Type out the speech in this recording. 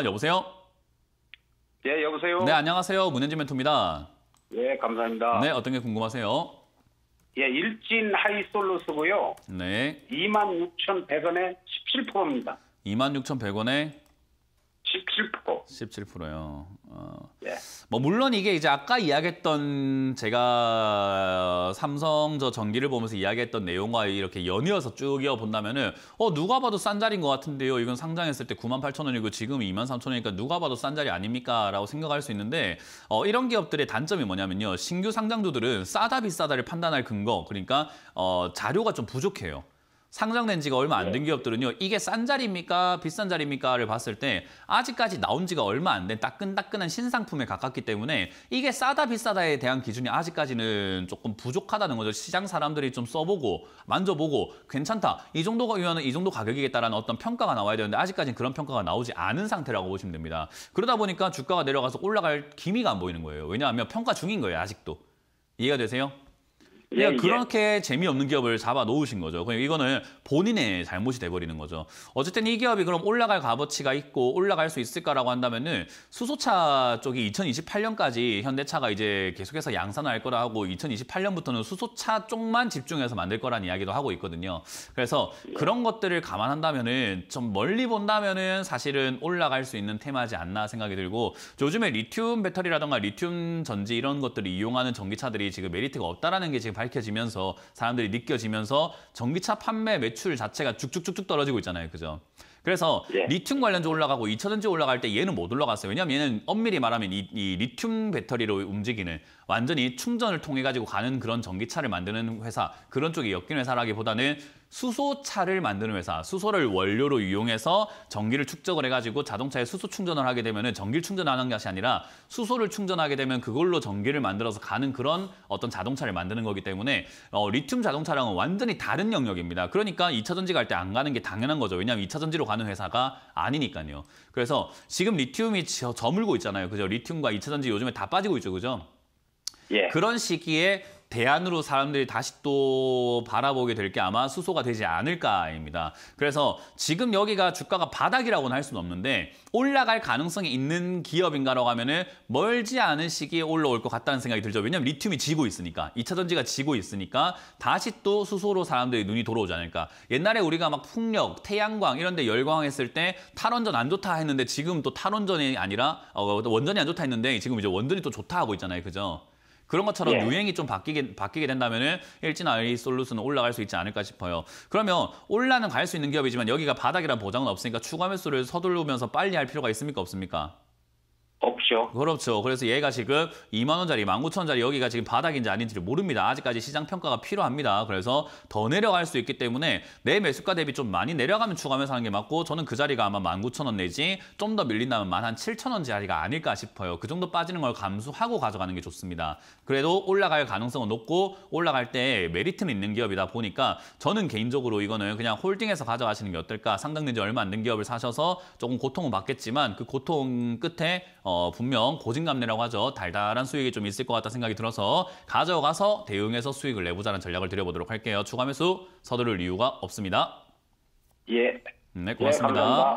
아, 여보세요? 네, 여보세요? 네, 안녕하세요. 문현진 멘토입니다. 네, 감사합니다. 네, 어떤 게 궁금하세요? 예, 일진 하이솔로스고요. 네. 26,100원에 17%입니다. 26,100원에 17%. 17%요. 어, 네. 뭐 물론 이게 이제 아까 이야기했던 제가 어, 삼성 저 전기를 보면서 이야기했던 내용과 이렇게 연이어서 쭉 이어본다면은 어 누가 봐도 싼 자리인 것 같은데요. 이건 상장했을 때 9만 8천 원이고 지금 2만 3천 원이니까 누가 봐도 싼 자리 아닙니까라고 생각할 수 있는데 어 이런 기업들의 단점이 뭐냐면요. 신규 상장주들은 싸다 비싸다를 판단할 근거 그러니까 어 자료가 좀 부족해요. 상장된 지가 얼마 안된 네. 기업들은요. 이게 싼 자리입니까? 비싼 자리입니까?를 봤을 때 아직까지 나온 지가 얼마 안 된 따끈따끈한 신상품에 가깝기 때문에 이게 싸다 비싸다에 대한 기준이 아직까지는 조금 부족하다는 거죠. 시장 사람들이 좀 써보고 만져보고 괜찮다. 이 정도면 가이이 정도 가격이겠다라는 어떤 평가가 나와야 되는데 아직까지는 그런 평가가 나오지 않은 상태라고 보시면 됩니다. 그러다 보니까 주가가 내려가서 올라갈 기미가 안 보이는 거예요. 왜냐하면 평가 중인 거예요. 아직도. 이해가 되세요? 예, 그냥 예, 그렇게 예. 재미없는 기업을 잡아 놓으신 거죠. 그냥 이거는 본인의 잘못이 돼버리는 거죠. 어쨌든 이 기업이 그럼 올라갈 값어치가 있고 올라갈 수 있을까라고 한다면은 수소차 쪽이 2028년까지 현대차가 이제 계속해서 양산할 거라 하고 2028년부터는 수소차 쪽만 집중해서 만들 거란 이야기도 하고 있거든요. 그래서 예. 그런 것들을 감안한다면은 좀 멀리 본다면은 사실은 올라갈 수 있는 테마지 않나 생각이 들고 요즘에 리튬 배터리라던가 리튬 전지 이런 것들을 이용하는 전기차들이 지금 메리트가 없다라는 게 지금 밝혀지면서 사람들이 느껴지면서 전기차 판매 매출 자체가 쭉쭉쭉쭉 떨어지고 있잖아요. 그죠? 그래서 예. 리튬 관련주 올라가고 2차전지 올라갈 때 얘는 못 올라갔어요. 왜냐하면 얘는 엄밀히 말하면 이, 이 리튬 배터리로 움직이는 완전히 충전을 통해 가지고 가는 그런 전기차를 만드는 회사 그런 쪽이 엮인 회사라기보다는 수소차를 만드는 회사, 수소를 원료로 이용해서 전기를 축적을 해가지고 자동차에 수소 충전을 하게 되면 전기를 충전하는 것이 아니라 수소를 충전하게 되면 그걸로 전기를 만들어서 가는 그런 어떤 자동차를 만드는 거기 때문에 어, 리튬 자동차랑은 완전히 다른 영역입니다. 그러니까 2차 전지 갈 때 안 가는 게 당연한 거죠. 왜냐하면 2차 전지로 가는 회사가 아니니까요. 그래서 지금 리튬이 저물고 있잖아요. 그죠? 리튬과 2차 전지 요즘에 다 빠지고 있죠. 그죠? 예. 그런 시기에 대안으로 사람들이 다시 또 바라보게 될 게 아마 수소가 되지 않을까입니다. 그래서 지금 여기가 주가가 바닥이라고는 할 수는 없는데 올라갈 가능성이 있는 기업인가라고 하면은 멀지 않은 시기에 올라올 것 같다는 생각이 들죠. 왜냐하면 리튬이 지고 있으니까 2차 전지가 지고 있으니까 다시 또 수소로 사람들이 눈이 돌아오지 않을까. 옛날에 우리가 막 풍력, 태양광 이런 데 열광했을 때 탈원전 안 좋다 했는데 지금 또 탈원전이 아니라 어, 원전이 안 좋다 했는데 지금 이제 원전이 또 좋다 하고 있잖아요. 그죠? 그런 것처럼 예. 유행이 좀 바뀌게 바뀌게 된다면은 일진 아이솔루스는 올라갈 수 있지 않을까 싶어요. 그러면 올라는 갈 수 있는 기업이지만 여기가 바닥이란 보장은 없으니까 추가 매수를 서두르면서 빨리 할 필요가 있습니까 없습니까? 없죠. 그렇죠. 그래서 얘가 지금 2만 원짜리, 19,000원짜리 여기가 지금 바닥인지 아닌지를 모릅니다. 아직까지 시장 평가가 필요합니다. 그래서 더 내려갈 수 있기 때문에 내 매수가 대비 좀 많이 내려가면 추가하면서 하는 게 맞고 저는 그 자리가 아마 19,000원 내지 좀 더 밀린다면 만한 7,000원 자리가 아닐까 싶어요. 그 정도 빠지는 걸 감수하고 가져가는 게 좋습니다. 그래도 올라갈 가능성은 높고 올라갈 때 메리트는 있는 기업이다 보니까 저는 개인적으로 이거는 그냥 홀딩해서 가져가시는 게 어떨까. 상당된지 얼마 안 된 기업을 사셔서 조금 고통은 받겠지만 그 고통 끝에 어, 어, 분명 고진감내라고 하죠. 달달한 수익이 좀 있을 것 같다 생각이 들어서 가져가서 대응해서 수익을 내보자는 전략을 드려보도록 할게요. 추가 매수 서두를 이유가 없습니다. 예. 음, 네, 예, 고맙습니다. 예,